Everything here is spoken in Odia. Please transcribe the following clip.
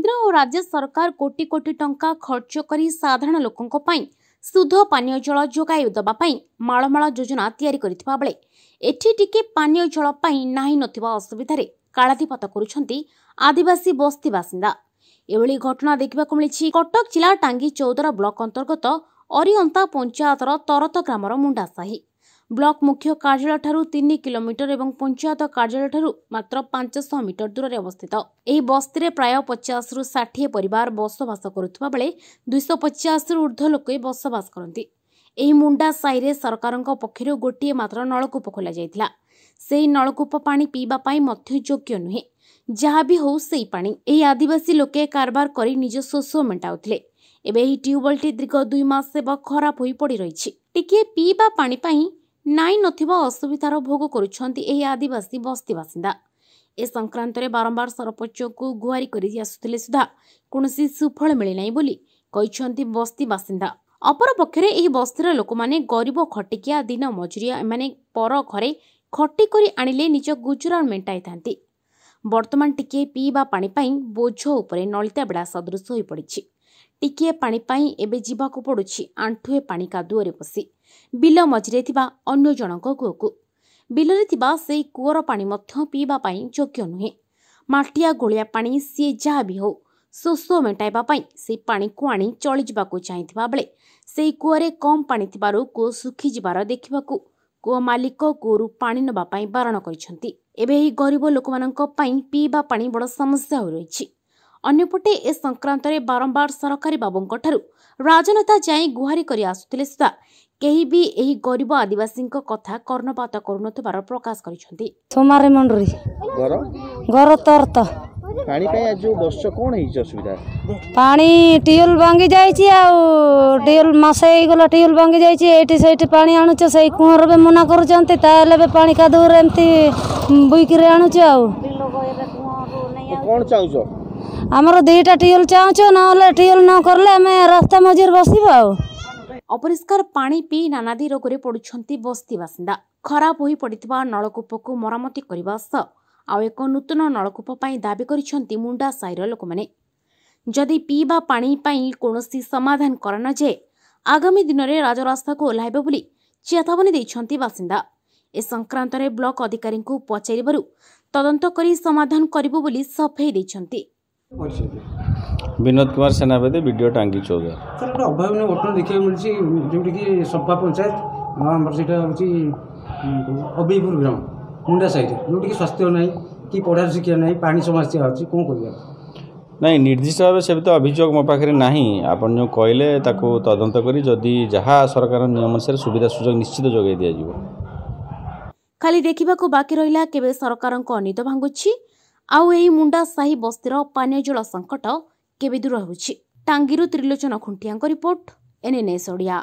କେନ୍ଦ୍ର ଓ ରାଜ୍ୟ ସରକାର କୋଟି କୋଟି ଟଙ୍କା ଖର୍ଚ୍ଚ କରି ସାଧାରଣ ଲୋକଙ୍କ ପାଇଁ ଶୁଦ୍ଧ ପାନୀୟ ଜଳ ଯୋଗାଇ ଦେବା ପାଇଁ ମାଳମାଳ ଯୋଜନା ତିଆରି କରିଥିବା ବେଳେ ଏଠି ଟିକେ ପାନୀୟ ଜଳ ପାଇଁ ନାହିଁ ନଥିବା ଅସୁବିଧାରେ କାଳାଧିପାତ କରୁଛନ୍ତି ଆଦିବାସୀ ବସ୍ତି ବାସିନ୍ଦା ଏଭଳି ଘଟଣା ଦେଖିବାକୁ ମିଳିଛି କଟକ ଜିଲ୍ଲା ଟାଙ୍ଗି ଚୌଦର ବ୍ଲକ ଅନ୍ତର୍ଗତ ଅରିଅନ୍ତା ପଞ୍ଚାୟତର ତରତ ଗ୍ରାମର ମୁଣ୍ଡାସାହି ବ୍ଲକ ମୁଖ୍ୟ କାର୍ଯ୍ୟାଳୟଠାରୁ ତିନି କିଲୋମିଟର ଏବଂ ପଞ୍ଚାୟତ କାର୍ଯ୍ୟାଳୟଠାରୁ ମାତ୍ର ପାଞ୍ଚଶହ ମିଟର ଦୂରରେ ଅବସ୍ଥିତ ଏହି ବସ୍ତିରେ ପ୍ରାୟ ପଚାଶରୁ ଷାଠିଏ ପରିବାର ବସବାସ କରୁଥିବା ବେଳେ ଦୁଇଶହ ପଚାଶରୁ ଉର୍ଦ୍ଧ୍ୱ ଲୋକ ବସବାସ କରନ୍ତି ଏହି ମୁଣ୍ଡା ସାହିରେ ସରକାରଙ୍କ ପକ୍ଷରୁ ଗୋଟିଏ ମାତ୍ର ନଳକୂପ ଖୋଲାଯାଇଥିଲା ସେହି ନଳକୂପ ପାଣି ପିଇବା ପାଇଁ ମଧ୍ୟ ଯୋଗ୍ୟ ନୁହେଁ ଯାହା ବି ହେଉ ସେହି ପାଣି ଏହି ଆଦିବାସୀ ଲୋକେ କାରବାର କରି ନିଜ ଶୋଷ ମେଣ୍ଟାଉଥିଲେ ଏବେ ଏହି ଟ୍ୟୁବ୍ୱେଲ୍ଟି ଦୀର୍ଘ ଦୁଇ ମାସ ହେବ ଖରାପ ହୋଇ ପଡ଼ି ରହିଛି ଟିକିଏ ପିଇବା ପାଣି ପାଇଁ ନାଇଁ ନଥିବା ଅସୁବିଧାର ଭୋଗ କରୁଛନ୍ତି ଏହି ଆଦିବାସୀ ବସ୍ତି ବାସିନ୍ଦା ଏ ସଂକ୍ରାନ୍ତରେ ବାରମ୍ବାର ସରପଞ୍ଚଙ୍କୁ ଗୁହାରି କରି ଆସୁଥିଲେ ସୁଦ୍ଧା କୌଣସି ସୁଫଳ ମିଳିନାହିଁ ବୋଲି କହିଛନ୍ତି ବସ୍ତି ବାସିନ୍ଦା ଅପରପକ୍ଷରେ ଏହି ବସ୍ତିର ଲୋକମାନେ ଗରିବ ଖଟିକିଆ ଦିନ ମଜୁରିଆ ଏମାନେ ପର ଘରେ ଖଟି କରି ଆଣିଲେ ନିଜ ଗୁଜୁରାଣ ମେଣ୍ଟାଇଥାନ୍ତି ବର୍ତ୍ତମାନ ଟିକିଏ ପିଇବା ପାଣି ପାଇଁ ବୋଝ ଉପରେ ନଳିତା ବିଡ଼ା ସଦୃଶ ହୋଇପଡ଼ିଛି ଟିକିଏ ପାଣି ପାଇଁ ଏବେ ଯିବାକୁ ପଡ଼ୁଛି ଆଣ୍ଠୁଏ ପାଣି କାଦୁଅରେ ବସି ବିଲ ମଝିରେ ଥିବା ଅନ୍ୟ ଜଣଙ୍କ କୂଅକୁ ବିଲରେ ଥିବା ସେହି କୂଅର ପାଣି ମଧ୍ୟ ପିଇବା ପାଇଁ ଯୋଗ୍ୟ ନୁହେଁ ମାଟିଆ ଗୋଳିଆ ପାଣି ସିଏ ଯାହା ବି ହେଉ ଶୋଷ ମେଣ୍ଟାଇବା ପାଇଁ ସେହି ପାଣିକୁ ଆଣି ଚଳିଯିବାକୁ ଚାହିଁଥିବା ବେଳେ ସେହି କୂଅରେ କମ୍ ପାଣି ଥିବାରୁ କୂଅ ଶୁଖିଯିବାର ଦେଖିବାକୁ କୂଅ ମାଲିକ କୂଅରୁ ପାଣି ନେବା ପାଇଁ ବାରଣ କରିଛନ୍ତି ଏବେ ଏହି ଗରିବ ଲୋକମାନଙ୍କ ପାଇଁ ପିଇବା ପାଣି ବଡ଼ ସମସ୍ୟା ହୋଇ ରହିଛି ଅନ୍ୟପଟେ ଏ ସଂକ୍ରାନ୍ତରେ ବାରମ୍ବାର ସରକାରୀ ବାବୁଙ୍କଠାରୁ ରାଜନେତା ଯାଇ ଗୁହାରି କରି ଆସୁଥିଲେ ସୁଦ୍ଧା କେହି ବି ଏହି ଗରିବ ଆଦିବାସୀଙ୍କ କଥା କର୍ଣ୍ଣପାତ କରୁନଥିବାର ପ୍ରକାଶ କରିଛନ୍ତି ସୋମାରେ ମଣ୍ଡୁରୀ ପାଣି ପାଇଁ ଆଜି ଭାଙ୍ଗି ଯାଇଛି ଆଉ ଟ୍ୟୁବଲ୍ ମାସେ ହେଇଗଲା ଟ୍ୟୁବଲ୍ ଭାଙ୍ଗି ଯାଇଛି ଏଇଠି ସେଇଠି ପାଣି ଆଣୁଛ ସେଇ କୁଅଁର ବି ମନା କରୁଛନ୍ତି ତାହେଲେ ବି ପାଣି କାଦୁଅରେ ଏମିତି ବୁଇକିରି ଆଣୁଛୁ ଆଉ କଣ ଚାହୁଁଛ ଆମର ଦୁଇଟା ଟିୱେଲ ଚାହୁଁଛୁ ନହେଲେ ଟିୱେଲ ନ କରିଲେ ଆମେ ରାସ୍ତା ମଝିରେ ବସିବୁ ଆଉ ଅପରିଷ୍କାର ପାଣି ପିଇ ନାନାଦି ରୋଗରେ ପଡୁଛନ୍ତି ବସ୍ତି ବାସିନ୍ଦା ଖରାପ ହୋଇ ପଡିଥିବା ନଳକୂପକୁ ମରାମତି କରିବା ସହ ଆଉ ଏକ ନୂତନ ନଳକୂପ ପାଇଁ ଦାବି କରିଛନ୍ତି ମୁଣ୍ଡା ସାହିର ଲୋକମାନେ ଯଦି ପିଇବା ପାଣି ପାଇଁ କୌଣସି ସମାଧାନ କରାନଯାଏ ଆଗାମୀ ଦିନରେ ରାଜରାସ୍ତାକୁ ଓହ୍ଲାଇବ ବୋଲି ଚେତାବନୀ ଦେଇଛନ୍ତି ବାସିନ୍ଦା ଏ ସଂକ୍ରାନ୍ତରେ ବ୍ଲକ ଅଧିକାରୀଙ୍କୁ ପଚାରିବାରୁ ତଦନ୍ତ କରି ସମାଧାନ କରିବୁ ବୋଲି ସଫେଇ ଦେଇଛନ୍ତି ବିନୋଦ କୁମାର ସେନାପତି ବିଡ଼ିଓ ଟାଙ୍ଗି ଚୌଧୁରୀ ସାର୍ ଗୋଟେ ଅଭାବନୀୟ ଘଟଣା ଦେଖିବାକୁ ମିଳିଛି ଯେଉଁଠିକି ସଭା ପଞ୍ଚାୟତ ଆମର ସେଇଟା ହେଉଛି ଅବିପୁର ଗ୍ରାମ ମୁଣ୍ଡା ସାଇଡ଼ ଯେଉଁଠିକି ସ୍ୱାସ୍ଥ୍ୟ ନାହିଁ କି ପଢ଼ାର ଶିକ୍ଷା ନାହିଁ ପାଣି ସମସ୍ୟା ଅଛି କ'ଣ କରିବା ନାଇଁ ନିର୍ଦ୍ଦିଷ୍ଟ ଭାବେ ସେବେ ତ ଅଭିଯୋଗ ମୋ ପାଖରେ ନାହିଁ ଆପଣ ଯେଉଁ କହିଲେ ତାକୁ ତଦନ୍ତ କରି ଯଦି ଯାହା ସରକାର ନିୟମ ଅନୁସାରେ ସୁବିଧା ସୁଯୋଗ ନିଶ୍ଚିତ ଯୋଗାଇ ଦିଆଯିବ ଖାଲି ଦେଖିବାକୁ ବାକି ରହିଲା କେବେ ସରକାରଙ୍କ ଅନିତ ଭାଙ୍ଗୁଛି ଆଉ ଏହି ମୁଣ୍ଡା ସାହି ବସ୍ତିର ପାନୀୟ ଜଳ ସଙ୍କଟ କେବେ ଦୂର ହେଉଛି ଟାଙ୍ଗୀରୁ ତ୍ରିଲୋଚନ ଖୁଣ୍ଟିଆଙ୍କ ରିପୋର୍ଟ ଏନ୍ଏନ୍ଏସ୍ ଓଡ଼ିଆ